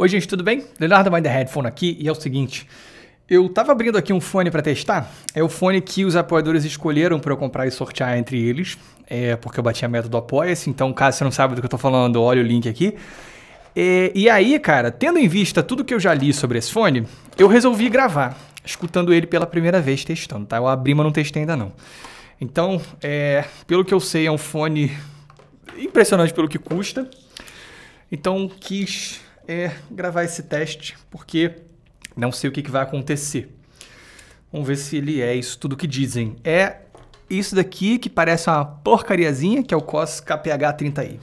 Oi, gente, tudo bem? Leonardo Mind the Headphone aqui e é o seguinte. Eu estava abrindo aqui um fone para testar. É o fone que os apoiadores escolheram para eu comprar e sortear entre eles, é porque eu bati a meta do Apoia-se. Então, caso você não saiba do que eu estou falando, olha o link aqui. É, e aí, cara, tendo em vista tudo que eu já li sobre esse fone, eu resolvi gravar, escutando ele pela primeira vez testando, tá? Eu abri, mas não testei ainda não. Então, é, pelo que eu sei, é um fone impressionante pelo que custa. Então, quis é gravar esse teste, porque não sei o que, que vai acontecer. Vamos ver se ele é isso tudo que dizem. É isso daqui que parece uma porcariazinha, que é o COS KPH-30i.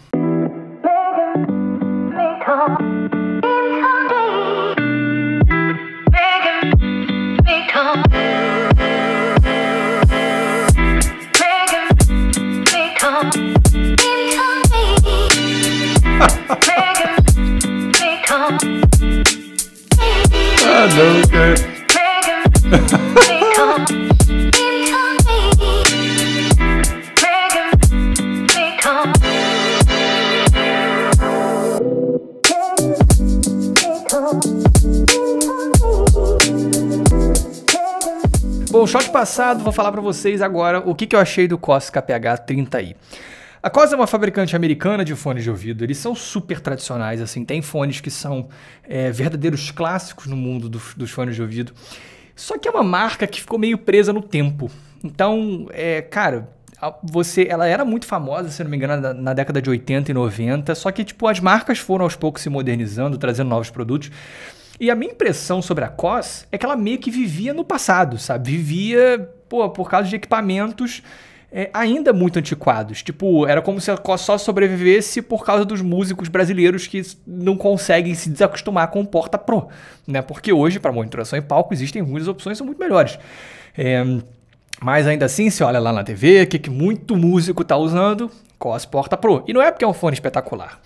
nunca. Bom, shot passado, vou falar para vocês agora o que, que eu achei do Cosca PH 30i. A COS é uma fabricante americana de fones de ouvido. Eles são super tradicionais, assim. Tem fones que são é, verdadeiros clássicos no mundo do, dos fones de ouvido. Só que é uma marca que ficou meio presa no tempo. Então, é, cara, você, ela era muito famosa, se não me engano, na, na, década de 80 e 90, só que tipo as marcas foram aos poucos se modernizando, trazendo novos produtos. E a minha impressão sobre a COS é que ela meio que vivia no passado, sabe? Vivia, pô, por causa de equipamentos é, ainda muito antiquados. Tipo, era como se só sobrevivesse por causa dos músicos brasileiros que não conseguem se desacostumar com o Porta Pro, né? Porque hoje, para monitoração em palco, existem muitas opções são muito melhores. É, mas ainda assim, se olha lá na TV, o que, que muito músico está usando? COS Porta Pro. E não é porque é um fone espetacular.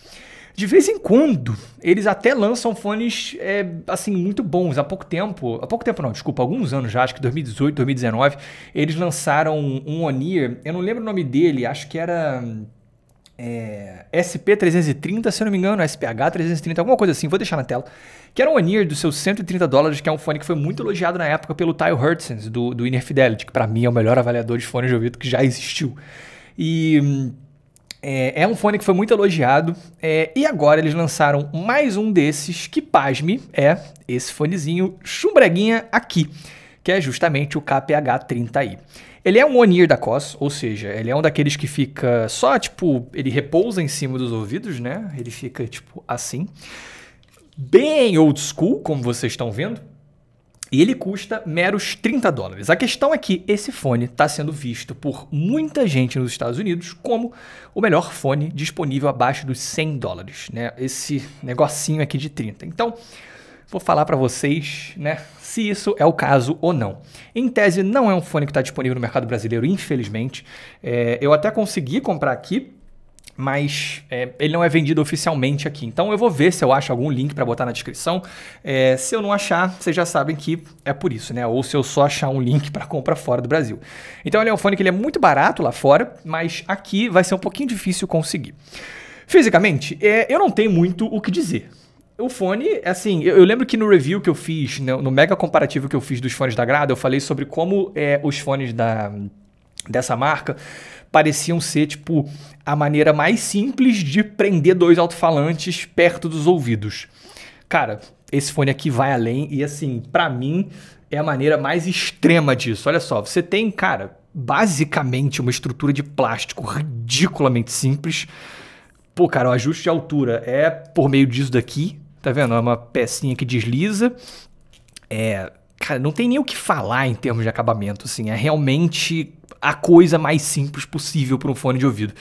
De vez em quando, eles até lançam fones, é, assim, muito bons. Há pouco tempo, há pouco tempo não, desculpa, alguns anos já, acho que 2018, 2019, eles lançaram um Onir, eu não lembro o nome dele, acho que era... É, SP330, se eu não me engano, SPH330, alguma coisa assim, vou deixar na tela, que era um Onir dos seus 130 dólares, que é um fone que foi muito elogiado na época pelo Tyle Hertzens, do, do Inner Fidelity, que para mim é o melhor avaliador de fones de ouvido que já existiu. E hum, é, é, um fone que foi muito elogiado. É, e agora eles lançaram mais um desses, que pasme, é esse fonezinho chumbreguinha aqui, que é justamente o KPH-30i. Ele é um Onir da COS, ou seja, ele é um daqueles que fica só, tipo, ele repousa em cima dos ouvidos, né? Ele fica, tipo, assim. Bem old school, como vocês estão vendo. E ele custa meros 30 dólares. A questão é que esse fone está sendo visto por muita gente nos Estados Unidos como o melhor fone disponível abaixo dos 100 dólares, né? Esse negocinho aqui de 30. Então, vou falar para vocês, né, se isso é o caso ou não. Em tese, não é um fone que está disponível no mercado brasileiro, infelizmente. É, eu até consegui comprar aqui mas é, ele não é vendido oficialmente aqui. Então eu vou ver se eu acho algum link para botar na descrição. É, se eu não achar, vocês já sabem que é por isso, né? Ou se eu só achar um link para compra fora do Brasil. Então ele é um fone que ele é muito barato lá fora, mas aqui vai ser um pouquinho difícil conseguir. Fisicamente, é, eu não tenho muito o que dizer. O fone, assim, eu, eu, lembro que no review que eu fiz, no, no, mega comparativo que eu fiz dos fones da Grada, eu falei sobre como é, os fones da, dessa marca pareciam ser, tipo, a maneira mais simples de prender dois alto-falantes perto dos ouvidos. Cara, esse fone aqui vai além e, assim, para mim é a maneira mais extrema disso. Olha só, você tem, cara, basicamente uma estrutura de plástico ridiculamente simples. Pô, cara, o ajuste de altura é por meio disso daqui, tá vendo? É uma pecinha que desliza. É, cara, não tem nem o que falar em termos de acabamento, assim, é realmente a coisa mais simples possível para um fone de ouvido.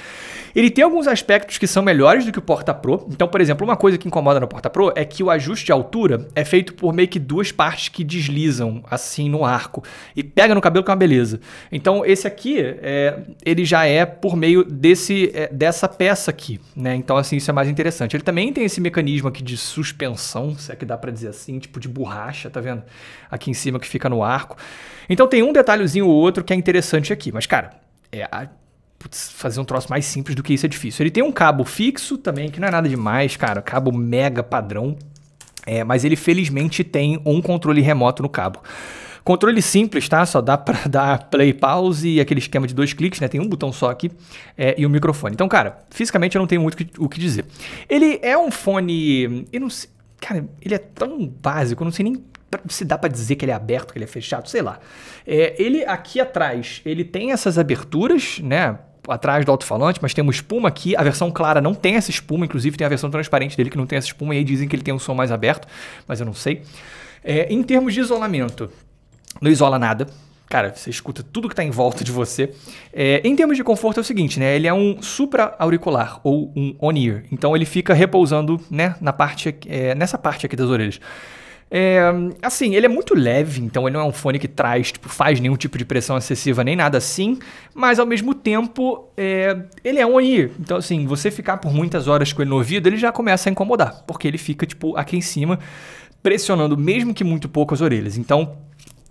Ele tem alguns aspectos que são melhores do que o Porta Pro. Então, por exemplo, uma coisa que incomoda no Porta Pro é que o ajuste de altura é feito por meio que duas partes que deslizam assim no arco e pega no cabelo que é uma beleza. Então, esse aqui, é, ele já é por meio desse, é, dessa peça aqui, né? Então, assim, isso é mais interessante. Ele também tem esse mecanismo aqui de suspensão, se é que dá para dizer assim, tipo de borracha, tá vendo? Aqui em cima que fica no arco. Então tem um detalhezinho ou outro que é interessante aqui, mas cara, é a... Putz, fazer um troço mais simples do que isso é difícil. Ele tem um cabo fixo também, que não é nada demais, cara, cabo mega padrão, é, mas ele felizmente tem um controle remoto no cabo. Controle simples, tá? Só dá para dar play, pause e aquele esquema de dois cliques, né? Tem um botão só aqui é, e o um microfone. Então, cara, fisicamente eu não tenho muito o que dizer. Ele é um fone, eu não sei, cara, ele é tão básico, eu não sei nem se dá para dizer que ele é aberto, que ele é fechado, sei lá. É, ele aqui atrás, ele tem essas aberturas, né? Atrás do alto-falante, mas tem uma espuma aqui. A versão clara não tem essa espuma, inclusive tem a versão transparente dele que não tem essa espuma, e aí dizem que ele tem um som mais aberto, mas eu não sei. É, em termos de isolamento, não isola nada. Cara, você escuta tudo que está em volta de você. É, em termos de conforto é o seguinte, né? Ele é um supra-auricular ou um on-ear. Então ele fica repousando, né? Na parte, é, nessa parte aqui das orelhas. É, assim, ele é muito leve, então ele não é um fone que traz, tipo, faz nenhum tipo de pressão excessiva nem nada assim, mas ao mesmo tempo é, ele é um aí. Então, assim, você ficar por muitas horas com ele no ouvido, ele já começa a incomodar, porque ele fica, tipo, aqui em cima, pressionando mesmo que muito pouco as orelhas. Então,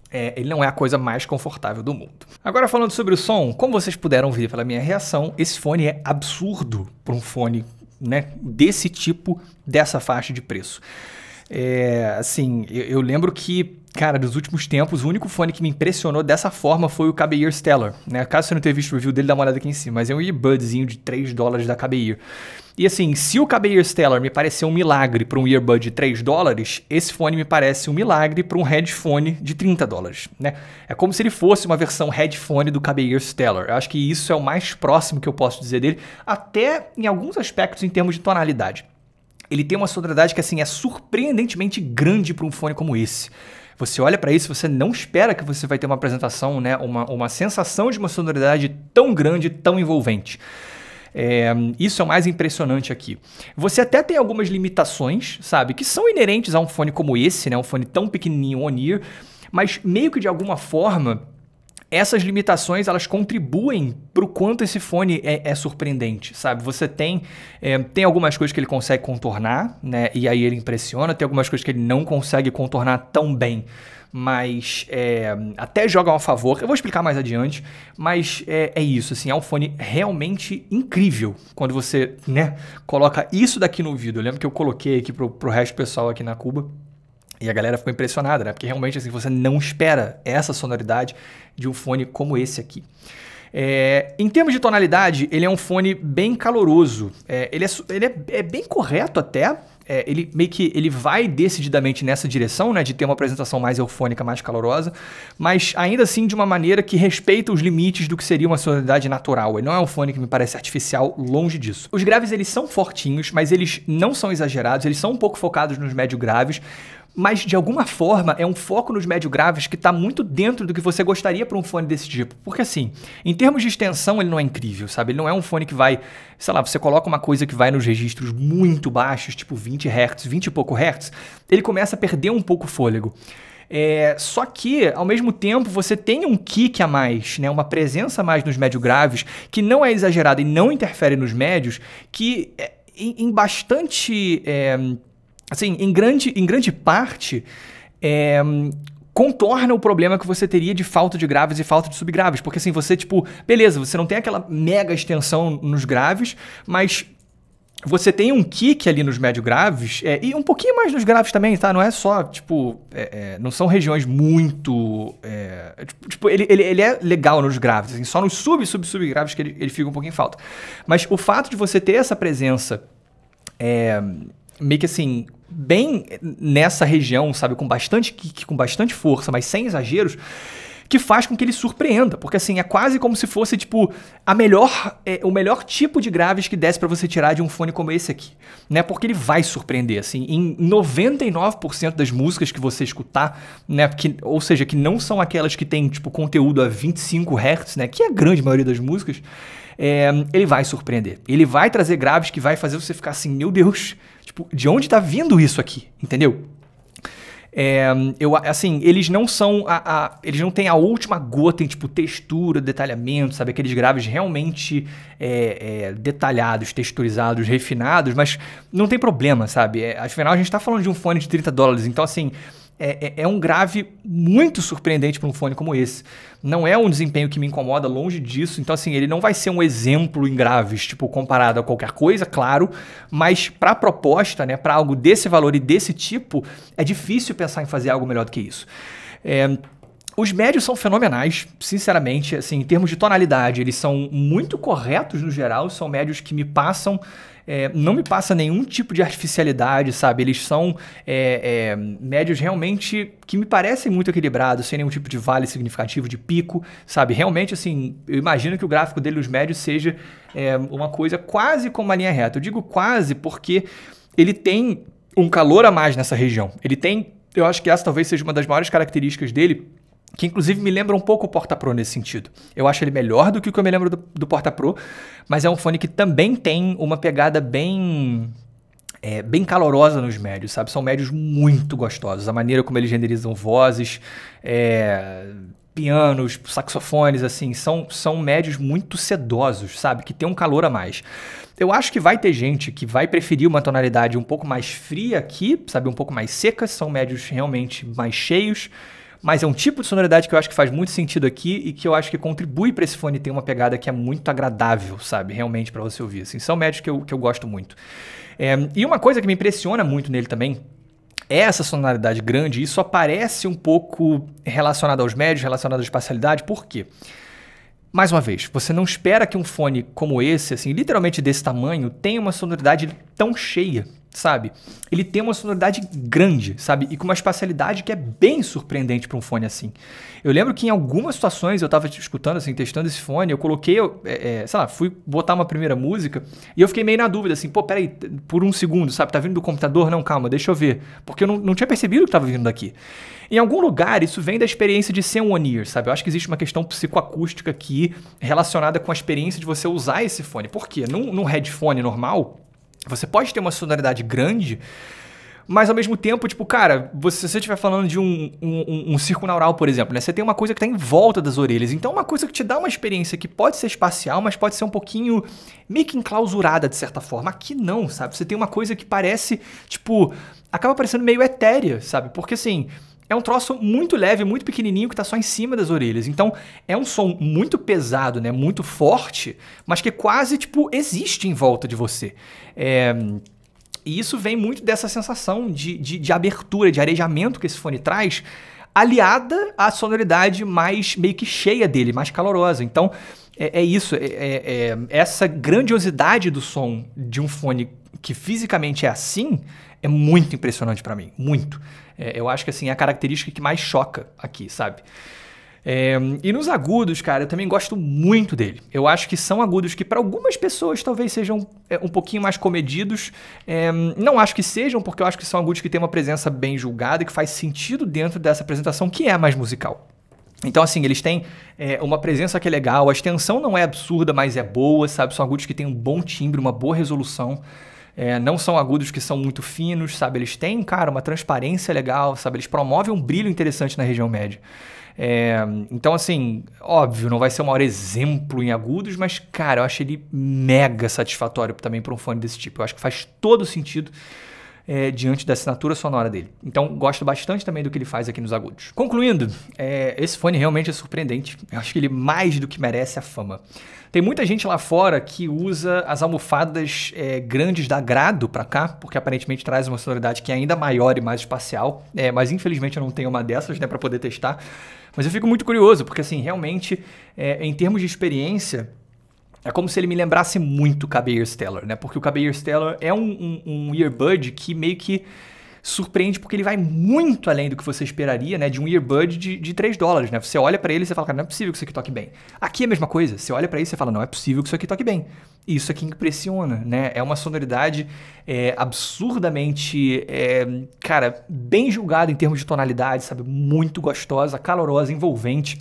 é, ele não é a coisa mais confortável do mundo. Agora falando sobre o som, como vocês puderam ver pela minha reação, esse fone é absurdo para um fone né, desse tipo, dessa faixa de preço. É, assim, eu, eu lembro que cara, dos últimos tempos, o único fone que me impressionou dessa forma foi o KBeer Stellar. Né? Caso você não tenha visto o review dele, dá uma olhada aqui em cima. Mas é um earbudzinho de 3 dólares da KBeer. E assim, se o KBeer Stellar me pareceu um milagre para um earbud de 3 dólares, esse fone me parece um milagre para um headphone de 30 dólares. Né? É como se ele fosse uma versão headphone do KBeer Stellar. Eu acho que isso é o mais próximo que eu posso dizer dele, até em alguns aspectos em termos de tonalidade ele tem uma sonoridade que assim é surpreendentemente grande para um fone como esse. Você olha para isso, você não espera que você vai ter uma apresentação, né, uma, uma sensação de uma sonoridade tão grande, tão envolvente. É, isso é o mais impressionante aqui. Você até tem algumas limitações, sabe, que são inerentes a um fone como esse, né, um fone tão pequenininho, o ear mas meio que de alguma forma essas limitações elas contribuem para o quanto esse fone é, é surpreendente, sabe? Você tem é, tem algumas coisas que ele consegue contornar, né? E aí ele impressiona. Tem algumas coisas que ele não consegue contornar tão bem, mas é, até jogam a favor. Eu vou explicar mais adiante, mas eh, é, isso. Assim, é um fone realmente incrível quando você né coloca isso daqui no ouvido. Eu lembro que eu coloquei aqui pro, pro resto do pessoal aqui na Cuba. E a galera ficou impressionada, né? Porque realmente assim, você não espera essa sonoridade de um fone como esse aqui. É, em termos de tonalidade, ele é um fone bem caloroso. É, ele, é, ele é, é, bem correto até. É, ele meio que ele vai decididamente nessa direção, né, de ter uma apresentação mais eufônica, mais calorosa, mas ainda assim de uma maneira que respeita os limites do que seria uma sonoridade natural. Ele não é um fone que me parece artificial, longe disso. Os graves eles são fortinhos, mas eles não são exagerados. Eles são um pouco focados nos médio graves, mas de alguma forma é um foco nos médio graves que está muito dentro do que você gostaria para um fone desse tipo. Porque assim, em termos de extensão, ele não é incrível, sabe? Ele não é um fone que vai, sei lá, você coloca uma coisa que vai nos registros muito baixos, tipo 20 Hz, 20 e pouco Hz, ele começa a perder um pouco o fôlego. É, só que, ao mesmo tempo, você tem um kick a mais, né, uma presença a mais nos médio graves, que não é exagerada e não interfere nos médios, que é, em, em bastante é, assim, em grande, em grande parte, é, contorna o problema que você teria de falta de graves e falta de subgraves. Porque assim, você, tipo, beleza, você não tem aquela mega extensão nos graves, mas você tem um kick ali nos médio graves é, e um pouquinho mais nos graves também, tá? Não é só, tipo, é, é, não são regiões muito. É, tipo, tipo, ele, ele, ele, é legal nos graves, assim, só nos sub, sub, sub graves que ele, ele fica um pouquinho em falta. Mas o fato de você ter essa presença é, meio que assim, bem nessa região, sabe, com bastante com bastante força, mas sem exageros, que faz com que ele surpreenda, porque assim, é quase como se fosse tipo a melhor é, o melhor tipo de graves que desse para você tirar de um fone como esse aqui, né? Porque ele vai surpreender assim, em 99% das músicas que você escutar, né, que, ou seja, que não são aquelas que tem tipo conteúdo a 25 Hz, né, que é a grande maioria das músicas, é, ele vai surpreender. Ele vai trazer graves que vai fazer você ficar assim, meu Deus, tipo, de onde tá vindo isso aqui? Entendeu? É, eu, assim, eles não são. A, a, eles não têm a última gota em tipo textura, detalhamento, sabe? Aqueles graves realmente é, é, detalhados, texturizados, refinados, mas não tem problema, sabe? É, afinal, a gente tá falando de um fone de 30 dólares, então assim. É, é, é, um grave muito surpreendente para um fone como esse. Não é um desempenho que me incomoda, longe disso. Então, assim, ele não vai ser um exemplo em graves, tipo, comparado a qualquer coisa, claro. Mas para a proposta, né, para algo desse valor e desse tipo, é difícil pensar em fazer algo melhor do que isso. É, os médios são fenomenais, sinceramente, assim, em termos de tonalidade, eles são muito corretos no geral, são médios que me passam é, não me passa nenhum tipo de artificialidade, sabe? Eles são é, é, médios realmente que me parecem muito equilibrados, sem nenhum tipo de vale significativo, de pico, sabe? Realmente, assim, eu imagino que o gráfico dele, os médios, seja é, uma coisa quase como uma linha reta. Eu digo quase porque ele tem um calor a mais nessa região. Ele tem, eu acho que essa talvez seja uma das maiores características dele, que inclusive me lembra um pouco o Porta Pro nesse sentido. Eu acho ele melhor do que o que eu me lembro do, do Porta Pro, mas é um fone que também tem uma pegada bem é, bem calorosa nos médios, sabe? São médios muito gostosos. A maneira como eles renderizam vozes, é, pianos, saxofones, assim, são, são médios muito sedosos, sabe? Que tem um calor a mais. Eu acho que vai ter gente que vai preferir uma tonalidade um pouco mais fria aqui, sabe? Um pouco mais seca. São médios realmente mais cheios. Mas é um tipo de sonoridade que eu acho que faz muito sentido aqui e que eu acho que contribui para esse fone ter uma pegada que é muito agradável, sabe? Realmente para você ouvir. Assim, são médios que eu, que eu gosto muito. É, e uma coisa que me impressiona muito nele também é essa sonoridade grande, isso aparece um pouco relacionado aos médios, relacionado à espacialidade, por quê? Mais uma vez, você não espera que um fone como esse, assim, literalmente desse tamanho, tenha uma sonoridade tão cheia, sabe? Ele tem uma sonoridade grande, sabe? E com uma espacialidade que é bem surpreendente para um fone assim. Eu lembro que em algumas situações eu estava escutando, assim, testando esse fone, eu coloquei, eu, é, é, sei lá, fui botar uma primeira música e eu fiquei meio na dúvida, assim, pô, peraí, por um segundo, sabe? Tá vindo do computador? Não, calma, deixa eu ver. Porque eu não, não tinha percebido que estava vindo daqui. Em algum lugar, isso vem da experiência de ser um on-ear, sabe? Eu acho que existe uma questão psicoacústica aqui relacionada com a experiência de você usar esse fone. Por quê? Num, num headphone normal, você pode ter uma sonoridade grande, mas ao mesmo tempo, tipo, cara, você, se você estiver falando de um, um, um circo naural, por exemplo, né? Você tem uma coisa que está em volta das orelhas. Então, é uma coisa que te dá uma experiência que pode ser espacial, mas pode ser um pouquinho meio que enclausurada, de certa forma. Aqui não, sabe? Você tem uma coisa que parece, tipo, acaba parecendo meio etérea, sabe? Porque assim é um troço muito leve, muito pequenininho que está só em cima das orelhas. Então é um som muito pesado, né? Muito forte, mas que quase tipo existe em volta de você. É... E isso vem muito dessa sensação de, de, de abertura, de arejamento que esse fone traz, aliada à sonoridade mais meio que cheia dele, mais calorosa. Então é, é isso, é, é, é essa grandiosidade do som de um fone que fisicamente é assim é muito impressionante para mim, muito. É, eu acho que assim é a característica que mais choca aqui, sabe? É, e nos agudos, cara, eu também gosto muito dele. Eu acho que são agudos que, para algumas pessoas, talvez sejam é, um pouquinho mais comedidos. É, não acho que sejam, porque eu acho que são agudos que têm uma presença bem julgada e que faz sentido dentro dessa apresentação que é mais musical. Então, assim, eles têm é, uma presença que é legal, a extensão não é absurda, mas é boa, sabe? São agudos que têm um bom timbre, uma boa resolução. É, não são agudos que são muito finos, sabe? Eles têm, cara, uma transparência legal, sabe? Eles promovem um brilho interessante na região média. É, então, assim, óbvio, não vai ser o maior exemplo em agudos, mas, cara, eu acho ele mega satisfatório também para um fone desse tipo. Eu acho que faz todo sentido é, diante da assinatura sonora dele. Então, gosto bastante também do que ele faz aqui nos agudos. Concluindo, é, esse fone realmente é surpreendente. Eu acho que ele mais do que merece a fama. Tem muita gente lá fora que usa as almofadas é, grandes da Grado para cá, porque aparentemente traz uma sonoridade que é ainda maior e mais espacial. É, mas infelizmente eu não tenho uma dessas né, para poder testar. Mas eu fico muito curioso, porque assim, realmente, é, em termos de experiência, é como se ele me lembrasse muito o Cabeir Stellar, né? Porque o Cabeir Stellar é um, um, um earbud que meio que surpreende porque ele vai muito além do que você esperaria, né? De um earbud de, de 3 dólares, né? Você olha para ele e você fala, cara, não é possível que isso aqui toque bem. Aqui é a mesma coisa. Você olha para isso e você fala, não é possível que isso aqui toque bem. E isso aqui impressiona, né? É uma sonoridade é, absurdamente, é, cara, bem julgada em termos de tonalidade, sabe? Muito gostosa, calorosa, envolvente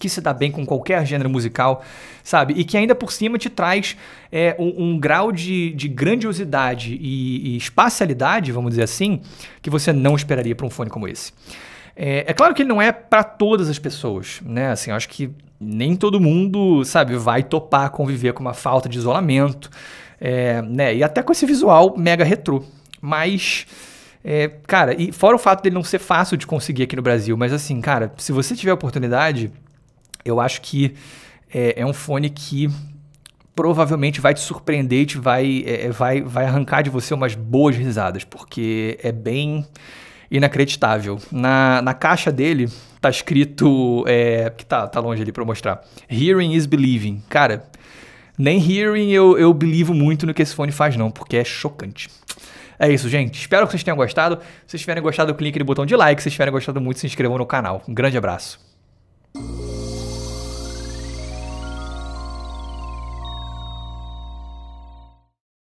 que se dá bem com qualquer gênero musical, sabe? E que ainda por cima te traz é, um, um, grau de, de grandiosidade e, e, espacialidade, vamos dizer assim, que você não esperaria para um fone como esse. É, é claro que ele não é para todas as pessoas, né? Assim, eu acho que nem todo mundo, sabe, vai topar conviver com uma falta de isolamento, é, né? E até com esse visual mega retrô. Mas é, cara, e fora o fato dele não ser fácil de conseguir aqui no Brasil, mas assim, cara, se você tiver oportunidade, eu acho que é, é um fone que provavelmente vai te surpreender e te vai, é, é, vai, vai arrancar de você umas boas risadas, porque é bem inacreditável. Na, na caixa dele tá escrito, é, que tá, tá longe ali para mostrar, Hearing is Believing. Cara, nem hearing eu, eu belivo muito no que esse fone faz não, porque é chocante. É isso, gente. Espero que vocês tenham gostado. Se vocês tiverem gostado, clique no botão de like. Se vocês tiverem gostado muito, se inscrevam no canal. Um grande abraço.